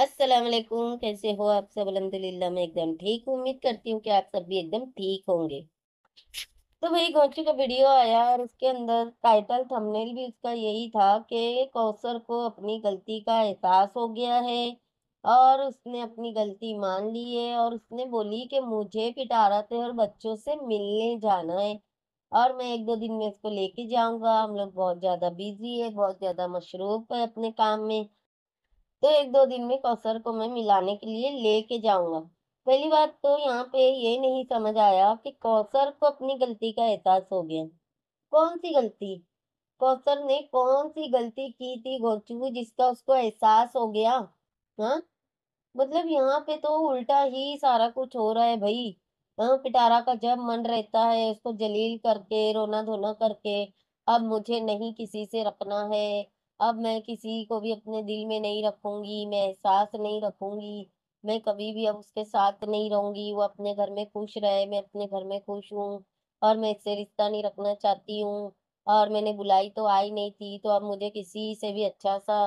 अस्सलाम वालेकुम कैसे हो आप सब अलहमदिल्ला मैं एकदम ठीक हूँ उम्मीद करती हूँ कि आप सब भी एकदम ठीक होंगे तो भाई गौची का वीडियो आया और उसके अंदर टाइटल थंबनेल भी उसका यही था कि कौसर को अपनी गलती का एहसास हो गया है और उसने अपनी गलती मान ली है और उसने बोली कि मुझे पिटारा थे और बच्चों से मिलने जाना है और मैं एक दो दिन में इसको लेके जाऊंगा हम लोग बहुत ज़्यादा बिजी है बहुत ज़्यादा मशरूफ है अपने काम में तो एक दो दिन में कौशर को मैं मिलाने के लिए लेके जाऊंगा पहली बात तो यहाँ पे ये नहीं समझ आया कि कौसर को अपनी गलती का एहसास हो गया कौन सी गलती कौसर ने कौन सी गलती की थी गोचू जिसका उसको एहसास हो गया हाँ मतलब यहाँ पे तो उल्टा ही सारा कुछ हो रहा है भाई हाँ पिटारा का जब मन रहता है उसको जलील करके रोना धोना करके अब मुझे नहीं किसी से रखना है अब मैं किसी को भी अपने दिल में नहीं रखूंगी मैं एहसास नहीं रखूंगी मैं कभी भी अब उसके साथ नहीं रहूंगी वो अपने घर में खुश रहे मैं अपने घर में खुश हूँ और मैं इससे रिश्ता नहीं रखना चाहती हूँ और मैंने बुलाई तो आई नहीं थी तो अब मुझे किसी से भी अच्छा सा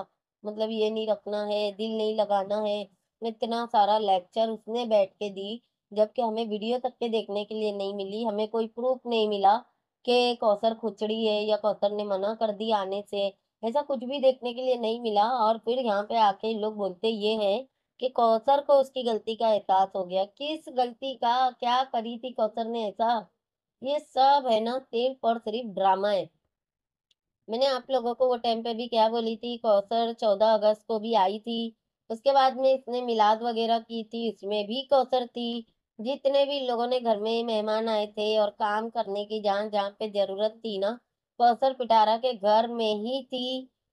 मतलब ये नहीं रखना है दिल नहीं लगाना है इतना सारा लेक्चर उसने बैठ के दी जबकि हमें वीडियो तक के देखने के लिए नहीं मिली हमें कोई प्रूफ नहीं मिला कि कौसर खुचड़ी है या कौसर ने मना कर दी आने से ऐसा कुछ भी देखने के लिए नहीं मिला और फिर यहाँ पे आके लोग बोलते ये है कि कौसर को उसकी गलती का एहसास हो गया किस गलती का क्या करी थी कौसर ने ऐसा ये सब है ना सिर्फ और सिर्फ ड्रामा है मैंने आप लोगों को वो टाइम पे भी क्या बोली थी कौसर चौदह अगस्त को भी आई थी उसके बाद में इसने मिलाद वगैरह की थी उसमें भी कौसर थी जितने भी लोगों ने घर में मेहमान आए थे और काम करने की जहाँ जहाँ पे जरूरत थी ना पसर पिटारा के घर में ही थी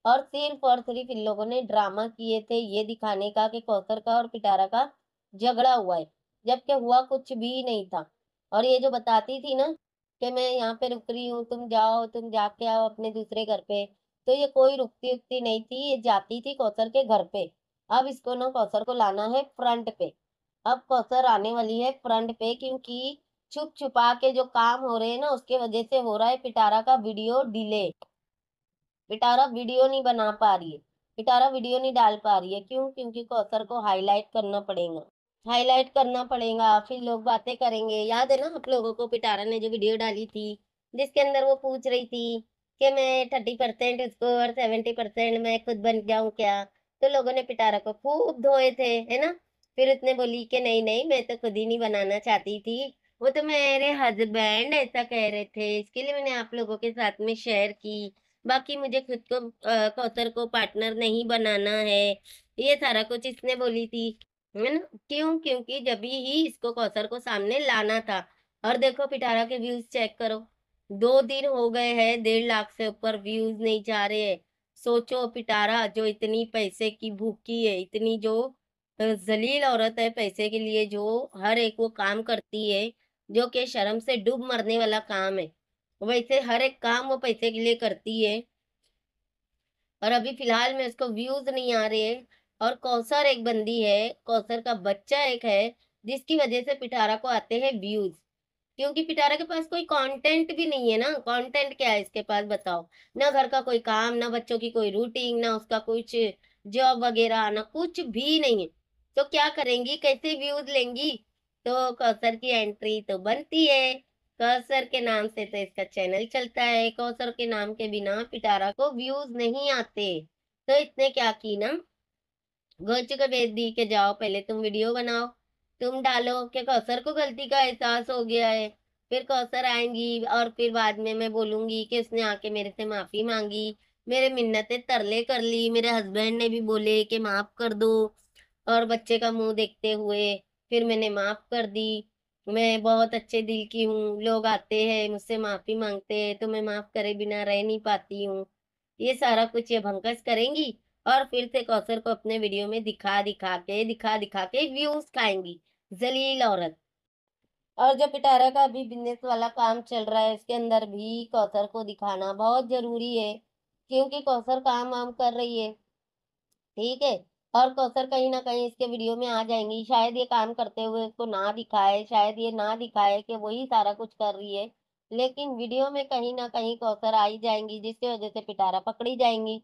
और सिर्फ और सिर्फ इन लोगों ने ड्रामा किए थे ये दिखाने का कि कौसर का और पिटारा का झगड़ा हुआ है जबकि हुआ कुछ भी नहीं था और ये जो बताती थी ना कि मैं यहाँ पे रुक रही हूँ तुम जाओ तुम जाके आओ अपने दूसरे घर पे तो ये कोई रुकती उकती नहीं थी ये जाती थी कौसर के घर पे अब इसको ना कौसर को लाना है फ्रंट पे अब कौसर आने वाली है फ्रंट पे क्योंकि छुप छुपा के जो काम हो रहे हैं ना उसके वजह से हो रहा है पिटारा का वीडियो डिले पिटारा वीडियो नहीं बना पा रही है पिटारा वीडियो नहीं डाल पा रही है क्यों क्योंकि कौसर को हाईलाइट करना पड़ेगा हाईलाइट करना पड़ेगा फिर लोग बातें करेंगे याद है ना आप लोगों को पिटारा ने जो वीडियो डाली थी जिसके अंदर वो पूछ रही थी कि मैं थर्टी परसेंट उसको और सेवेंटी परसेंट मैं खुद बन जाऊँ क्या तो लोगों ने पिटारा को खूब धोए थे है ना फिर उसने बोली कि नहीं नहीं मैं तो खुद ही नहीं बनाना चाहती थी वो तो मेरे हस्बैंड ऐसा कह रहे थे इसके लिए मैंने आप लोगों के साथ में शेयर की बाकी मुझे खुद को कौतर को पार्टनर नहीं बनाना है ये सारा कुछ इसने बोली थी है ना क्यों क्योंकि जब ही इसको कौसर को सामने लाना था और देखो पिटारा के व्यूज चेक करो दो दिन हो गए हैं डेढ़ लाख से ऊपर व्यूज नहीं जा रहे है सोचो पिटारा जो इतनी पैसे की भूखी है इतनी जो जलील औरत है पैसे के लिए जो हर एक वो काम करती है जो कि शर्म से डूब मरने वाला काम है वैसे हर एक काम वो पैसे के लिए करती है और अभी फिलहाल में उसको व्यूज नहीं आ रहे और कौसर एक बंदी है कौसर का बच्चा एक है जिसकी वजह से पिटारा को आते हैं व्यूज क्योंकि पिटारा के पास कोई कंटेंट भी नहीं है ना कंटेंट क्या है इसके पास बताओ ना घर का कोई काम ना बच्चों की कोई रूटीन ना उसका कुछ जॉब वगैरह ना कुछ भी नहीं है तो क्या करेंगी कैसे व्यूज लेंगी तो कौसर की एंट्री तो बनती है कौसर के नाम से तो इसका चैनल चलता है कौसर के नाम के बिना पिटारा को व्यूज नहीं आते तो इतने क्या की ना गोचू को भेज दी के जाओ पहले तुम वीडियो बनाओ तुम डालो कि कौसर को गलती का एहसास हो गया है फिर कौसर आएंगी और फिर बाद में मैं बोलूंगी कि उसने आके मेरे से माफी मांगी मेरे मिन्नतें तरले कर ली मेरे हस्बैंड ने भी बोले कि माफ कर दो और बच्चे का मुंह देखते हुए फिर मैंने माफ़ कर दी मैं बहुत अच्छे दिल की हूँ लोग आते हैं मुझसे माफ़ी मांगते हैं तो मैं माफ़ करे बिना रह नहीं पाती हूँ ये सारा कुछ ये भंकस करेंगी और फिर से कौशर को अपने वीडियो में दिखा दिखा के दिखा दिखा के व्यूज खाएंगी जलील औरत और जो पिटारा का भी बिजनेस वाला काम चल रहा है उसके अंदर भी कौशर को दिखाना बहुत जरूरी है क्योंकि कौशर काम वाम कर रही है ठीक है और कौसर तो कहीं ना कहीं इसके वीडियो में आ जाएंगी शायद ये काम करते हुए इसको ना दिखाए शायद ये ना दिखाए कि वही सारा कुछ कर रही है लेकिन वीडियो में कहीं ना कहीं कौसर तो आई जाएंगी जिसकी वजह से पिटारा पकड़ी जाएंगी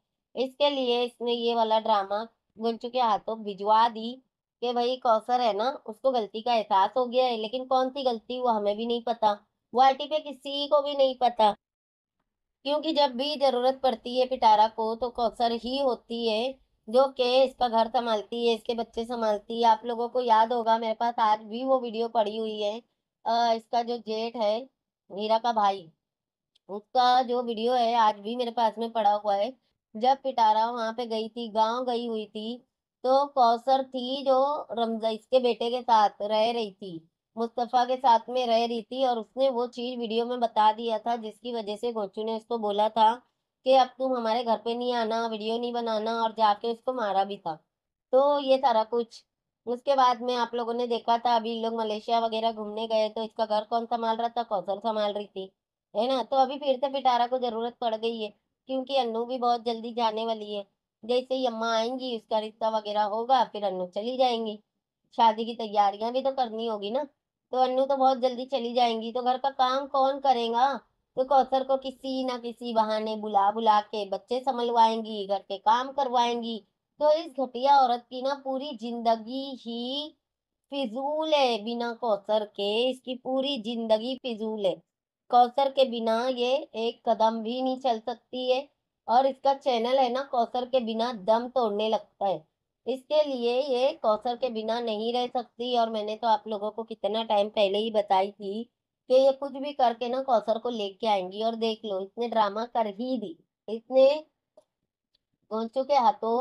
इसके लिए इसने ये वाला ड्रामा गुलचू के हाथों भिजवा दी कि भाई कौसर है ना उसको गलती का एहसास हो गया है लेकिन कौन सी गलती वो हमें भी नहीं पता वाल्टी पे किसी को भी नहीं पता क्योंकि जब भी जरूरत पड़ती है पिटारा को तो कौसर ही होती है जो के इसका घर संभालती है इसके बच्चे संभालती है आप लोगों को याद होगा मेरे पास आज भी वो वीडियो पड़ी हुई है आ, इसका जो जेठ है मीरा का भाई उसका जो वीडियो है आज भी मेरे पास में पड़ा हुआ है जब पिटारा वहाँ पे गई थी गांव गई हुई थी तो कौसर थी जो रमजा इसके बेटे के साथ रह रही थी मुस्तफ़ा के साथ में रह रही थी और उसने वो चीज़ वीडियो में बता दिया था जिसकी वजह से गोचू ने उसको बोला था कि अब तुम हमारे घर पे नहीं आना वीडियो नहीं बनाना और जाके उसको मारा भी था तो ये सारा कुछ उसके बाद में आप लोगों ने देखा था अभी लोग मलेशिया वगैरह घूमने गए तो इसका घर कौन संभाल रहा था कौशल संभाल रही थी है ना तो अभी फिर से पिटारा को ज़रूरत पड़ गई है क्योंकि अन्नू भी बहुत जल्दी जाने वाली है जैसे ही अम्मा आएंगी उसका रिश्ता वगैरह होगा फिर अन्नू चली जाएंगी शादी की तैयारियां भी तो करनी होगी ना तो अन्नू तो बहुत जल्दी चली जाएंगी तो घर का काम कौन करेगा तो कौसर को किसी ना किसी बहाने बुला बुला के बच्चे संभलवाएंगी घर के काम करवाएंगी तो इस घटिया औरत की ना पूरी जिंदगी ही फिजूल है बिना कौसर के इसकी पूरी जिंदगी फिजूल है कौसर के बिना ये एक कदम भी नहीं चल सकती है और इसका चैनल है ना कौसर के बिना दम तोड़ने लगता है इसके लिए ये कौसर के बिना नहीं रह सकती और मैंने तो आप लोगों को कितना टाइम पहले ही बताई थी कि ये कुछ भी करके ना कौसर को लेके आएंगी और देख लो इसने ड्रामा कर ही दी इसने गोंचू के हाथों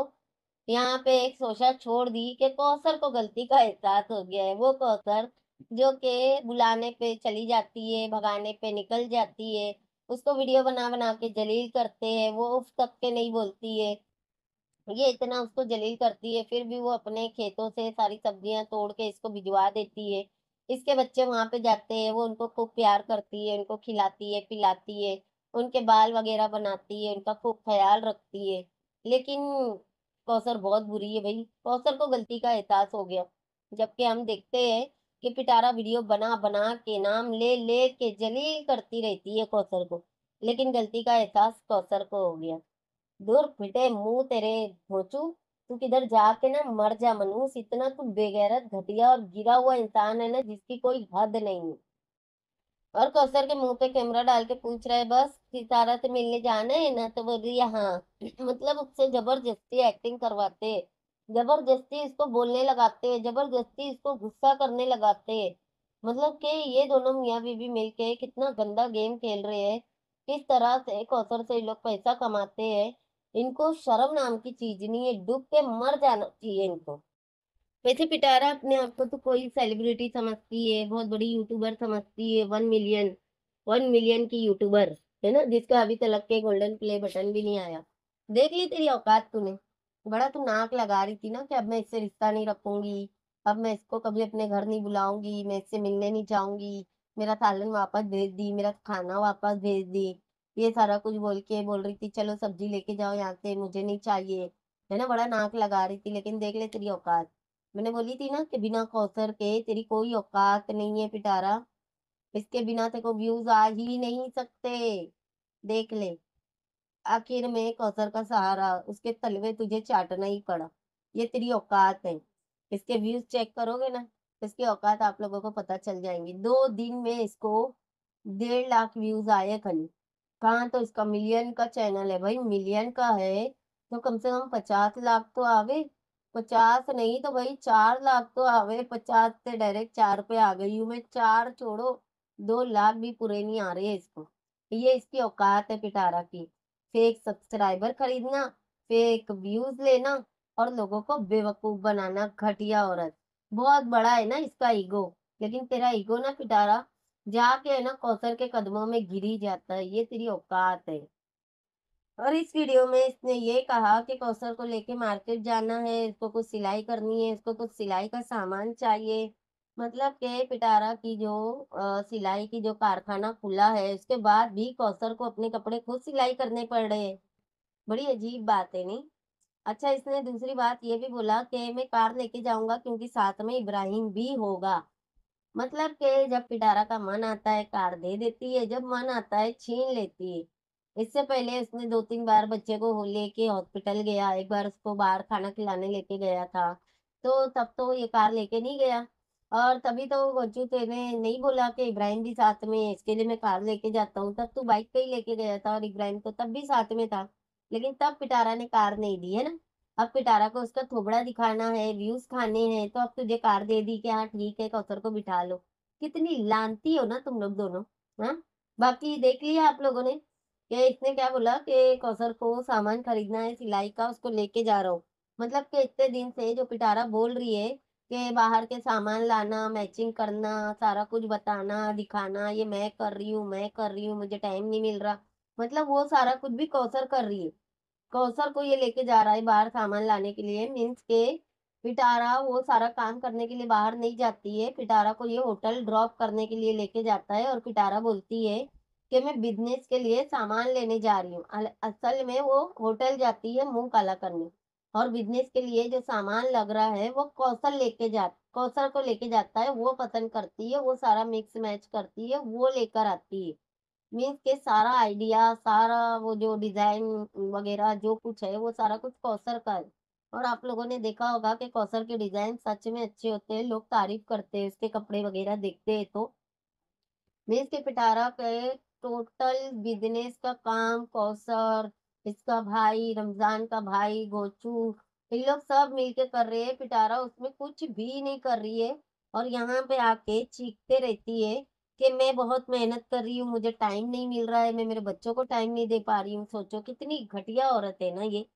यहाँ पे एक सोशा छोड़ दी कि कौसर को गलती का एहसास हो गया है वो कौसर जो के बुलाने पे चली जाती है भगाने पे निकल जाती है उसको वीडियो बना बना के जलील करते हैं वो उफ तक के नहीं बोलती है ये इतना उसको जलील करती है फिर भी वो अपने खेतों से सारी सब्जियां तोड़ के इसको भिजवा देती है इसके बच्चे वहाँ पे जाते हैं वो उनको खूब प्यार करती है उनको खिलाती है पिलाती है उनके बाल वगैरह बनाती है उनका खूब ख्याल रखती है लेकिन कौसर बहुत बुरी है भाई कौसर को गलती का एहसास हो गया जबकि हम देखते हैं कि पिटारा वीडियो बना बना के नाम ले ले के जलील करती रहती है कौसर को लेकिन गलती का एहसास कौसर को हो गया दूर फिटे मुंह तेरे भोचू तू किधर जाके ना मर जा मनुष्य इतना तू बेगैरत घटिया और गिरा हुआ इंसान है ना जिसकी कोई हद नहीं है और कौशर के मुंह पे कैमरा डाल के पूछ रहा है बस सितारा से मिलने जाना है ना तो बोल रही है हाँ मतलब उससे जबरदस्ती एक्टिंग करवाते जबरदस्ती इसको बोलने लगाते जबरदस्ती इसको गुस्सा करने लगाते मतलब के ये दोनों मियाँ बीबी मिल के कितना गंदा गेम खेल रहे हैं किस तरह से कौशर से लोग पैसा कमाते हैं इनको शर्म नाम की चीज नहीं है डूब के मर जाना चाहिए इनको वैसे पिटारा अपने आप को तो कोई सेलिब्रिटी समझती है बहुत बड़ी यूट्यूबर समझती है वन मिलियन वन मिलियन की यूट्यूबर है ना जिसका अभी तक के गोल्डन प्ले बटन भी नहीं आया देख ली तेरी औकात तूने बड़ा तू नाक लगा रही थी ना कि अब मैं इससे रिश्ता नहीं रखूंगी अब मैं इसको कभी अपने घर नहीं बुलाऊंगी मैं इससे मिलने नहीं जाऊंगी मेरा सालन वापस भेज दी मेरा खाना वापस भेज दी ये सारा कुछ बोल के बोल रही थी चलो सब्जी लेके जाओ यहाँ से मुझे नहीं चाहिए है ना बड़ा नाक लगा रही थी लेकिन देख ले तेरी औकात मैंने बोली थी ना कि बिना कौसर के तेरी कोई औकात नहीं है पिटारा इसके बिना तेरे को व्यूज आ ही नहीं सकते देख ले आखिर में कौसर का सहारा उसके तलवे तुझे चाटना ही पड़ा ये तेरी औकात है इसके व्यूज चेक करोगे ना इसके औकात आप लोगों को पता चल जाएंगी दो दिन में इसको डेढ़ लाख व्यूज आए खाली कहाँ तो इसका मिलियन का चैनल है भाई मिलियन का है तो कम से कम पचास लाख तो आवे पचास नहीं तो भाई चार लाख तो आवे पचास से डायरेक्ट चार पे आ गई हूँ मैं चार छोड़ो दो लाख भी पूरे नहीं आ रहे है इसको ये इसकी औकात है पिटारा की फेक सब्सक्राइबर खरीदना फेक व्यूज लेना और लोगों को बेवकूफ बनाना घटिया औरत बहुत बड़ा है ना इसका ईगो लेकिन तेरा ईगो ना पिटारा जाके है ना कौशल के कदमों में गिरी जाता है ये तेरी औकात है और इस वीडियो में इसने ये कहा कि कौशल को लेके मार्केट जाना है इसको कुछ सिलाई करनी है इसको कुछ सिलाई का सामान चाहिए मतलब के पिटारा की जो आ, सिलाई की जो कारखाना खुला है उसके बाद भी कौशल को अपने कपड़े खुद सिलाई करने पड़ रहे बड़ी अजीब बात है नहीं अच्छा इसने दूसरी बात ये भी बोला कि मैं कार लेके जाऊंगा क्योंकि साथ में इब्राहिम भी होगा मतलब के जब पिटारा का मन आता है कार दे देती है जब मन आता है छीन लेती है इससे पहले उसने दो तीन बार बच्चे को लेके हॉस्पिटल गया एक बार उसको बाहर खाना खिलाने लेके गया था तो तब तो ये कार लेके नहीं गया और तभी तो बच्चू तेने नहीं बोला कि इब्राहिम भी साथ में है इसके लिए मैं कार लेके जाता हूँ तब तू बाइक पे ही लेके गया था और इब्राहिम तो तब भी साथ में था लेकिन तब पिटारा ने कार नहीं दी है ना अब पिटारा को उसका थोबड़ा दिखाना है व्यूज खाने हैं तो अब तुझे कार दे दी कि हाँ ठीक है कौसर को बिठा लो कितनी लानती हो ना तुम लोग दोनों हाँ बाकी देख लिया आप लोगों ने कि इसने क्या बोला कि कौसर को सामान खरीदना है सिलाई का उसको लेके जा रहा हूँ मतलब कि इतने दिन से जो पिटारा बोल रही है कि बाहर के सामान लाना मैचिंग करना सारा कुछ बताना दिखाना ये मैं कर रही हूँ मैं कर रही हूँ मुझे टाइम नहीं मिल रहा मतलब वो सारा कुछ भी कौसर कर रही है कौशल को ये लेके जा रहा है बाहर सामान लाने के लिए मीन्स के पिटारा वो सारा काम करने के लिए बाहर नहीं जाती है पिटारा को ये होटल ड्रॉप करने के लिए लेके जाता है और पिटारा बोलती है कि मैं बिजनेस के लिए सामान लेने जा रही हूँ असल में वो होटल जाती है मुंह काला करने और बिजनेस के लिए जो सामान लग रहा है वो कौशल लेके जा कौशल को लेके जाता है वो पसंद करती है वो सारा मिक्स मैच करती है वो लेकर आती है मीन्स के सारा आइडिया सारा वो जो डिजाइन वगैरह जो कुछ है वो सारा कुछ कौसर का है और आप लोगों ने देखा होगा कि कौसर के डिजाइन सच में अच्छे होते हैं लोग तारीफ करते हैं उसके कपड़े वगैरह देखते हैं तो मीन्स के पिटारा के टोटल बिजनेस का काम कौसर इसका भाई रमजान का भाई गोचू इन लोग सब मिलके कर रहे हैं पिटारा उसमें कुछ भी नहीं कर रही है और यहाँ पे आके चीखते रहती है कि मैं बहुत मेहनत कर रही हूँ मुझे टाइम नहीं मिल रहा है मैं मेरे बच्चों को टाइम नहीं दे पा रही हूँ सोचो कितनी घटिया औरत है ना ये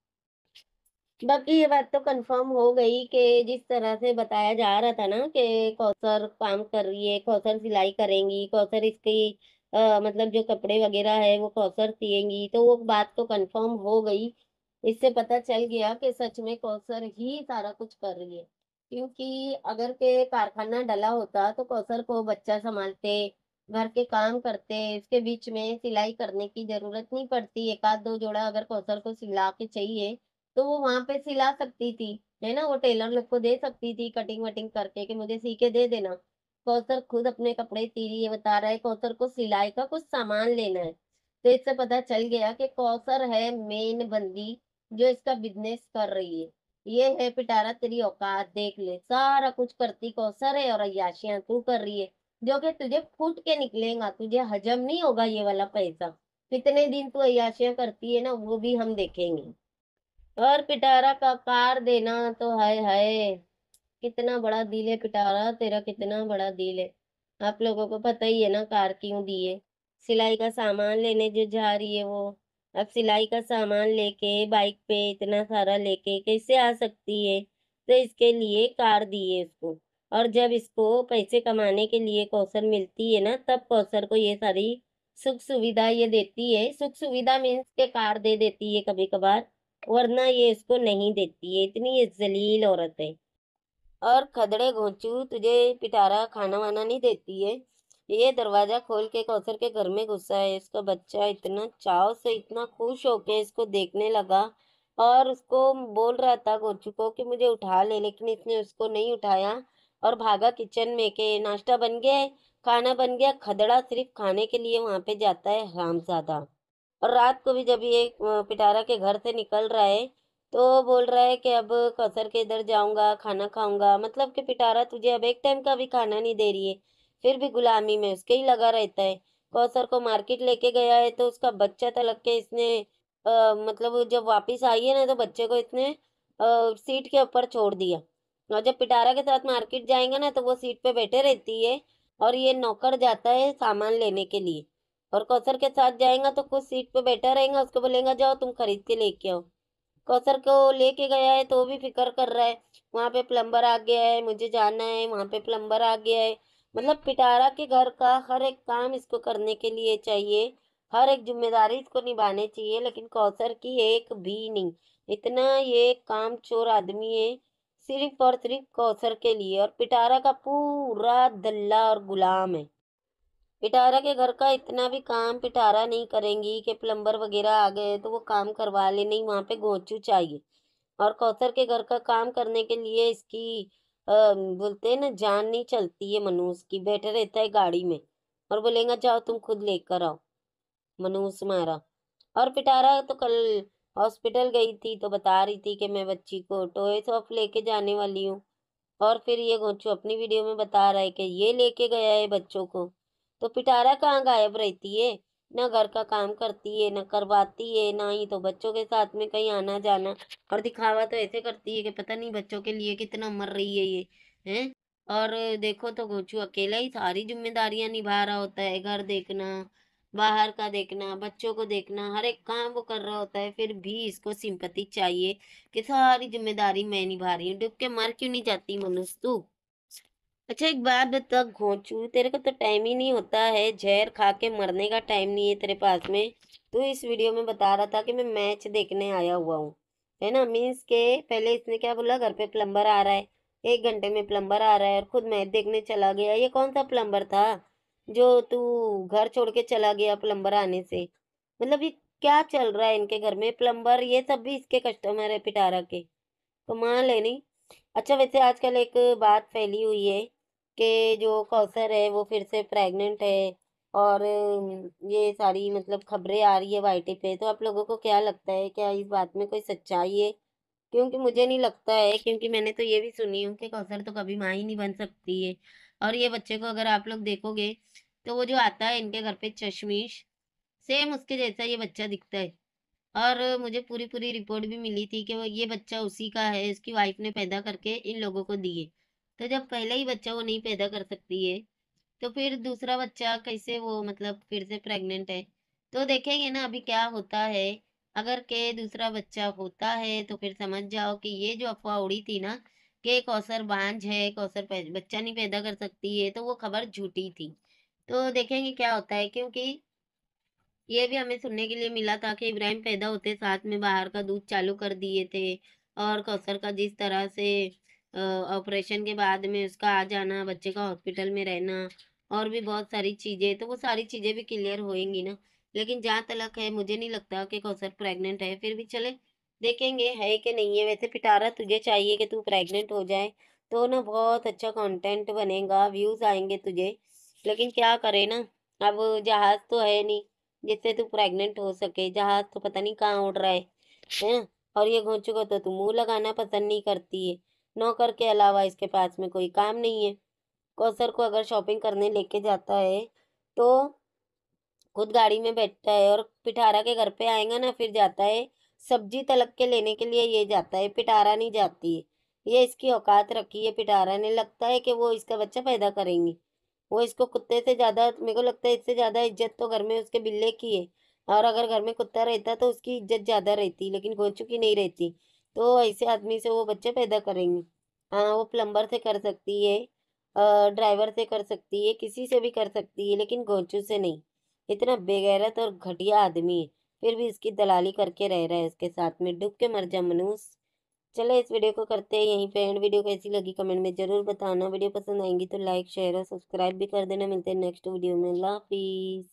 बाकी ये बात तो कंफर्म हो गई कि जिस तरह से बताया जा रहा था ना कि कौसर काम कर रही है कौसर सिलाई करेंगी कौसर इसकी मतलब जो कपड़े वगैरह है वो कौसर सिएंगी तो वो बात तो कंफर्म हो गई इससे पता चल गया कि सच में कौसर ही सारा कुछ कर रही है क्योंकि अगर के कारखाना डला होता तो कौशल को बच्चा संभालते घर के काम करते इसके बीच में सिलाई करने की जरूरत नहीं पड़ती एक आध दो जोड़ा अगर कौशल को सिला के चाहिए तो वो वहां पे सिला सकती थी है ना वो टेलर लोग को दे सकती थी कटिंग वटिंग करके कि मुझे सी के दे देना कौशल खुद अपने कपड़े तीरी बता रहा है कौशल को सिलाई का कुछ सामान लेना है तो इससे पता चल गया कि कौशल है मेन बंदी जो इसका बिजनेस कर रही है ये है पिटारा तेरी औकात देख ले सारा कुछ करती कौसर है और अयाशिया तू कर रही है जो कि तुझे फूट के निकलेगा तुझे हजम नहीं होगा ये वाला पैसा कितने दिन तू अयाशिया करती है ना वो भी हम देखेंगे और पिटारा का कार देना तो हाय हाय कितना बड़ा दिल है पिटारा तेरा कितना बड़ा दिल है आप लोगों को पता ही है ना कार क्यों दिए सिलाई का सामान लेने जो जा रही है वो अब सिलाई का सामान लेके बाइक पे इतना सारा लेके कैसे आ सकती है तो इसके लिए कार दिए उसको और जब इसको पैसे कमाने के लिए कौशल मिलती है ना तब कौशल को ये सारी सुख सुविधा ये देती है सुख सुविधा मीन्स के कार दे देती है कभी कभार वरना ये इसको नहीं देती है इतनी ये जलील औरत है और खदड़े घोंचू तुझे पिटारा खाना वाना नहीं देती है ये दरवाज़ा खोल के कौशर के घर में घुसा है इसका बच्चा इतना चाव से इतना खुश के इसको देखने लगा और उसको बोल रहा था गोचू को कि मुझे उठा ले लेकिन इसने उसको नहीं उठाया और भागा किचन में के नाश्ता बन गया है खाना बन गया खदड़ा सिर्फ खाने के लिए वहाँ पे जाता है हरामजादा और रात को भी जब ये पिटारा के घर से निकल रहा है तो बोल रहा है कि अब कसर के इधर जाऊँगा खाना खाऊंगा मतलब कि पिटारा तुझे अब एक टाइम का भी खाना नहीं दे रही है फिर भी गुलामी में उसके ही लगा रहता है कौसर को मार्केट लेके गया है तो उसका बच्चा तलक के इसने आ, मतलब जब वापस आई है ना तो बच्चे को इसने आ, सीट के ऊपर छोड़ दिया और जब पिटारा के साथ मार्केट जाएंगे ना तो वो सीट पे बैठे रहती है और ये नौकर जाता है सामान लेने के लिए और कौसर के साथ जाएगा तो कुछ सीट पे बैठा रहेगा उसको बोलेगा जाओ तुम खरीद के लेके आओ कौसर को लेके गया है तो वो भी फिक्र कर रहा है वहाँ पे प्लम्बर आ गया है मुझे जाना है वहाँ पे प्लम्बर आ गया है मतलब पिटारा के घर का हर एक काम इसको करने के लिए चाहिए हर एक जिम्मेदारी इसको निभानी चाहिए लेकिन कौसर की एक भी नहीं इतना ये काम चोर आदमी है सिर्फ और सिर्फ कौसर के लिए और पिटारा का पूरा दल्ला और गुलाम है पिटारा के घर का इतना भी काम पिटारा नहीं करेंगी कि प्लम्बर वगैरह आ गए तो वो काम करवा ले नहीं वहाँ पे गोचू चाहिए और कौसर के घर का काम करने के लिए इसकी बोलते हैं ना जान नहीं चलती है मनोज की बैठा रहता है गाड़ी में और बोलेगा जाओ तुम खुद लेकर आओ मनोज मारा और पिटारा तो कल हॉस्पिटल गई थी तो बता रही थी कि मैं बच्ची को तो शॉप लेके जाने वाली हूँ और फिर ये गोचू अपनी वीडियो में बता रहा है कि ये लेके गया है बच्चों को तो पिटारा कहाँ गायब रहती है ना घर का काम करती है ना करवाती है ना ही तो बच्चों के साथ में कहीं आना जाना और दिखावा तो ऐसे करती है कि पता नहीं बच्चों के लिए कितना मर रही है ये हैं और देखो तो गोचू अकेला ही सारी जिम्मेदारियां निभा रहा होता है घर देखना बाहर का देखना बच्चों को देखना हर एक काम वो कर रहा होता है फिर भी इसको सिंपति चाहिए कि सारी जिम्मेदारी मैं निभा रही हूँ डुबके के मर क्यों नहीं जाती मनुष्य तू अच्छा एक बात बता तो घोचू तेरे को तो टाइम ही नहीं होता है जहर खा के मरने का टाइम नहीं है तेरे पास में तो इस वीडियो में बता रहा था कि मैं मैच देखने आया हुआ हूँ है ना मीन्स के पहले इसने क्या बोला घर पे प्लम्बर आ रहा है एक घंटे में प्लम्बर आ रहा है और खुद मैच देखने चला गया ये कौन सा प्लम्बर था जो तू घर छोड़ के चला गया प्लम्बर आने से मतलब ये क्या चल रहा है इनके घर में प्लम्बर ये सब भी इसके कस्टमर है पिटारा के कमाल है नहीं अच्छा वैसे आजकल एक बात फैली हुई है कि जो कौसर है वो फिर से प्रेग्नेंट है और ये सारी मतलब खबरें आ रही है वाई पे तो आप लोगों को क्या लगता है क्या इस बात में कोई सच्चाई है क्योंकि मुझे नहीं लगता है क्योंकि मैंने तो ये भी सुनी हूँ कि कौसर तो कभी माँ ही नहीं बन सकती है और ये बच्चे को अगर आप लोग देखोगे तो वो जो आता है इनके घर पे चश्मीश सेम उसके जैसा ये बच्चा दिखता है और मुझे पूरी पूरी रिपोर्ट भी मिली थी कि वो ये बच्चा उसी का है उसकी वाइफ ने पैदा करके इन लोगों को दिए तो जब पहले ही बच्चा वो नहीं पैदा कर सकती है तो फिर दूसरा बच्चा कैसे वो मतलब फिर से प्रेग्नेंट है तो देखेंगे ना अभी क्या होता है अगर के दूसरा बच्चा होता है तो फिर समझ जाओ कि ये जो अफवाह उड़ी थी ना कि कौसर बांझ है कौसर बच्चा नहीं पैदा कर सकती है तो वो खबर झूठी थी तो देखेंगे क्या होता है क्योंकि ये भी हमें सुनने के लिए मिला था कि इब्राहिम पैदा होते साथ में बाहर का दूध चालू कर दिए थे और कौसर का जिस तरह से ऑपरेशन के बाद में उसका आ जाना बच्चे का हॉस्पिटल में रहना और भी बहुत सारी चीज़ें तो वो सारी चीज़ें भी क्लियर होएंगी ना लेकिन जहाँ तलक है मुझे नहीं लगता कि कौसर प्रेग्नेंट है फिर भी चले देखेंगे है कि नहीं है वैसे पिटारा तुझे चाहिए कि तू प्रेग्नेंट हो जाए तो ना बहुत अच्छा कंटेंट बनेगा व्यूज़ आएंगे तुझे लेकिन क्या करें ना अब जहाज़ तो है नहीं जिससे तू प्रेग्नेंट हो सके जहाज़ तो पता नहीं कहाँ उड़ रहा है है और ये घोंचू तो तू मुँह लगाना पसंद नहीं करती है नौकर के अलावा इसके पास में कोई काम नहीं है कौसर को अगर शॉपिंग करने लेके जाता है तो खुद गाड़ी में बैठता है और पिठारा के घर पे आएगा ना फिर जाता है सब्जी तलक के लेने के लिए ये जाता है पिटारा नहीं जाती है ये इसकी औकात रखी है पिटारा ने लगता है कि वो इसका बच्चा पैदा करेंगी वो इसको कुत्ते से ज़्यादा मेरे को लगता है इससे ज़्यादा इज्जत तो घर में उसके बिल्ले की है और अगर घर में कुत्ता रहता तो उसकी इज्जत ज़्यादा रहती लेकिन गोचू की नहीं रहती तो ऐसे आदमी से वो बच्चे पैदा करेंगे हाँ वो प्लम्बर से कर सकती है ड्राइवर से कर सकती है किसी से भी कर सकती है लेकिन गोचू से नहीं इतना बेगैरत और घटिया आदमी है फिर भी इसकी दलाली करके रह रहा है इसके साथ में डूब के मर जा मनुष्य चले इस वीडियो को करते हैं यहीं पे एंड वीडियो कैसी लगी कमेंट में ज़रूर बताना वीडियो पसंद आएंगी तो लाइक शेयर और सब्सक्राइब भी कर देना मिलते हैं नेक्स्ट वीडियो में लाफिज़